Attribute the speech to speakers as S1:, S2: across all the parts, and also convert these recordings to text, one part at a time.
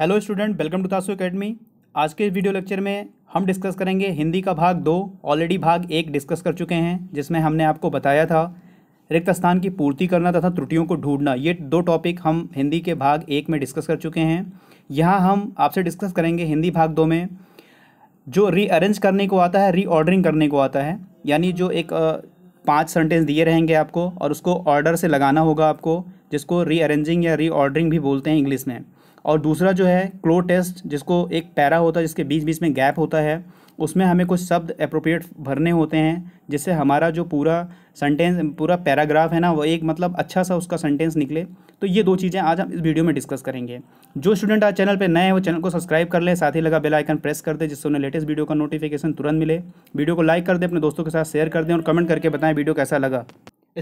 S1: hello student welcome to Tasu academy आज के video lecture में हम डिस्कस करेंगे हिंदी का भाग दो ऑलरेडी भाग एक डिस्कस कर चुके हैं जिसमें हमने आपको बताया था रिक्त स्थान की पूर्ति करना तथा त्रुटियों को ढूंढना ये दो टॉपिक हम हिंदी के भाग एक में डिस्कस कर चुके हैं यहाँ हम आपसे डिस्कस करेंगे हिंदी भाग दो में जो रीअरेंज करने को आता है रीऑर्डरिंग करने को आता है यानी जो एक पाँच सेंटेंस दिए रहेंगे आपको और उसको ऑर्डर से लगाना होगा आपको जिसको रीअरेंजिंग या रीऑर्डरिंग भी बोलते हैं इंग्लिश में और दूसरा जो है क्लो टेस्ट जिसको एक पैरा होता है जिसके बीच बीच में गैप होता है उसमें हमें कुछ शब्द अप्रोप्रिएट भरने होते हैं जिससे हमारा जो पूरा सेंटेंस पूरा पैराग्राफ है ना वो एक मतलब अच्छा सा उसका सेंटेंस निकले तो ये दो चीज़ें आज हम इस वीडियो में डिस्कस करेंगे जो स्टूडेंट आज चैनल पर नए हैं वो चैनल को सब्सक्राइब कर लें साथ ही लगा बेल आइकन प्रेस कर दे जिससे उन्हें लेटेस्ट वीडियो का नोटिफिकेशन तुरंत मिले वीडियो को लाइक कर दें अपने दोस्तों के साथ शेयर कर दें और कमेंट करके बताएं वीडियो कैसा लगा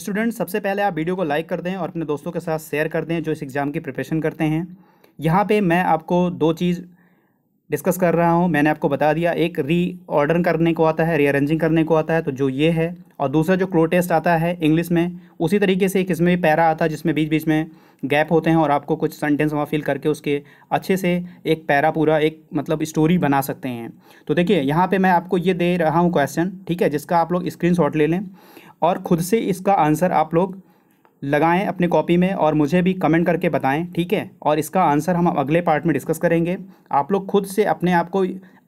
S1: स्टूडेंट सबसे पहले आप वीडियो को लाइक कर दें और अपने दोस्तों के साथ शेयर कर दें जो इस एग्ज़ाम की प्रिपरेशन करते हैं यहाँ पे मैं आपको दो चीज़ डिस्कस कर रहा हूँ मैंने आपको बता दिया एक री ऑर्डर करने को आता है रीअरेंजिंग करने को आता है तो जो ये है और दूसरा जो क्लो टेस्ट आता है इंग्लिश में उसी तरीके से एक इसमें भी पैरा आता है जिसमें बीच बीच में गैप होते हैं और आपको कुछ सेंटेंस वहाँ फिल करके उसके अच्छे से एक पैरा पूरा एक मतलब स्टोरी बना सकते हैं तो देखिए यहाँ पर मैं आपको ये दे रहा हूँ क्वेश्चन ठीक है जिसका आप लोग स्क्रीन ले लें और ख़ुद से इसका आंसर आप लोग लगाएं अपने कॉपी में और मुझे भी कमेंट करके बताएं ठीक है और इसका आंसर हम अगले पार्ट में डिस्कस करेंगे आप लोग खुद से अपने आप को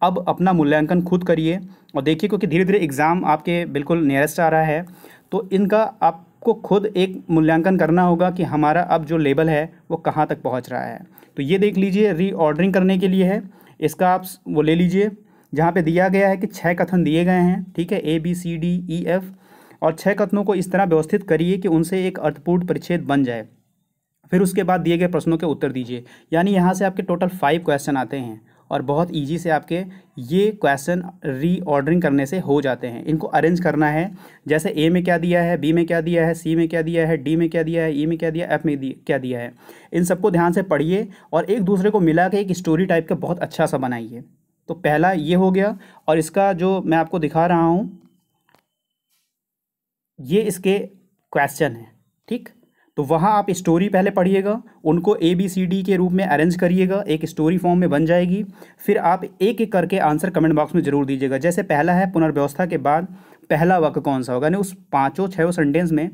S1: अब अपना मूल्यांकन खुद करिए और देखिए क्योंकि धीरे धीरे एग्ज़ाम आपके बिल्कुल नियरेस्ट आ रहा है तो इनका आपको खुद एक मूल्यांकन करना होगा कि हमारा अब जो लेबल है वो कहाँ तक पहुँच रहा है तो ये देख लीजिए रीऑर्डरिंग करने के लिए है इसका आप वो ले लीजिए जहाँ पर दिया गया है कि छः कथन दिए गए हैं ठीक है A B C D E F और छः कथनों को इस तरह व्यवस्थित करिए कि उनसे एक अर्थपूर्ण परिच्छेद बन जाए फिर उसके बाद दिए गए प्रश्नों के उत्तर दीजिए यानी यहाँ से आपके टोटल फाइव क्वेश्चन आते हैं और बहुत इजी से आपके ये क्वेश्चन रीऑर्डरिंग करने से हो जाते हैं इनको अरेंज करना है जैसे ए में क्या दिया है बी में क्या दिया है सी में क्या दिया है डी में क्या दिया है ई e में क्या दिया एफ में दिया, क्या दिया है इन सबको ध्यान से पढ़िए और एक दूसरे को मिला के एक स्टोरी टाइप का बहुत अच्छा सा बनाइए तो पहला ये हो गया और इसका जो मैं आपको दिखा रहा हूँ ये इसके क्वेश्चन हैं ठीक तो वहाँ आप स्टोरी पहले पढ़िएगा उनको ए बी सी डी के रूप में अरेंज करिएगा एक स्टोरी फॉर्म में बन जाएगी फिर आप एक एक करके आंसर कमेंट बॉक्स में जरूर दीजिएगा जैसे पहला है पुनर्व्यवस्था के बाद पहला वाक्य कौन सा होगा यानी उस पाँचों छः सेंटेंस में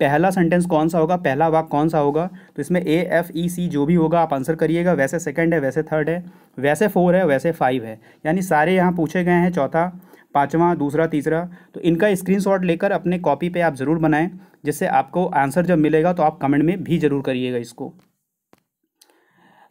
S1: पहला सेंटेंस कौन सा होगा पहला वाक्य कौन सा होगा तो इसमें ए एफ ई सी जो भी होगा आप आंसर करिएगा वैसे सेकंड है वैसे थर्ड है वैसे फोर है वैसे फाइव है यानी सारे यहाँ पूछे गए हैं चौथा पाँचवा दूसरा तीसरा तो इनका स्क्रीन लेकर अपने कॉपी पर आप ज़रूर बनाएं जिससे आपको आंसर जब मिलेगा तो आप कमेंट में भी ज़रूर करिएगा इसको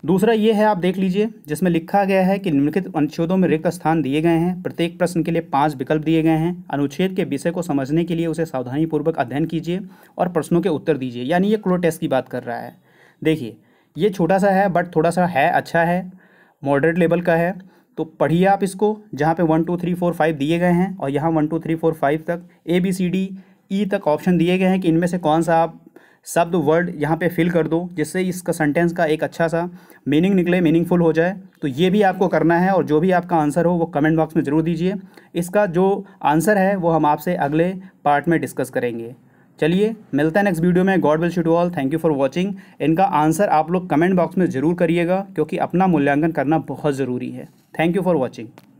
S1: दूसरा ये है आप देख लीजिए जिसमें लिखा गया है कि निम्नलिखित अनुच्छेदों में रिक्त स्थान दिए गए हैं प्रत्येक प्रश्न के लिए पांच विकल्प दिए गए हैं अनुच्छेद के विषय को समझने के लिए उसे सावधानीपूर्वक अध्ययन कीजिए और प्रश्नों के उत्तर दीजिए यानी ये क्लो टेस्ट की बात कर रहा है देखिए ये छोटा सा है बट थोड़ा सा है अच्छा है मॉडरेट लेवल का है तो पढ़िए आप इसको जहाँ पे one two three four five दिए गए हैं और यहाँ one two three four five तक ए बी सी डी ई तक ऑप्शन दिए गए हैं कि इनमें से कौन सा आप शब्द वर्ड यहाँ पे फिल कर दो जिससे इसका सेंटेंस का एक अच्छा सा मीनिंग निकले मीनिंगफुल हो जाए तो ये भी आपको करना है और जो भी आपका आंसर हो वो कमेंट बॉक्स में ज़रूर दीजिए इसका जो आंसर है वो हम आपसे अगले पार्ट में डिस्कस करेंगे चलिए मिलता है नेक्स्ट वीडियो में God will show to all thank you for watching इनका आंसर आप लोग कमेंट बॉक्स में ज़रूर करिएगा क्योंकि अपना मूल्यांकन करना बहुत ज़रूरी है थैंक यू फॉर वॉचिंग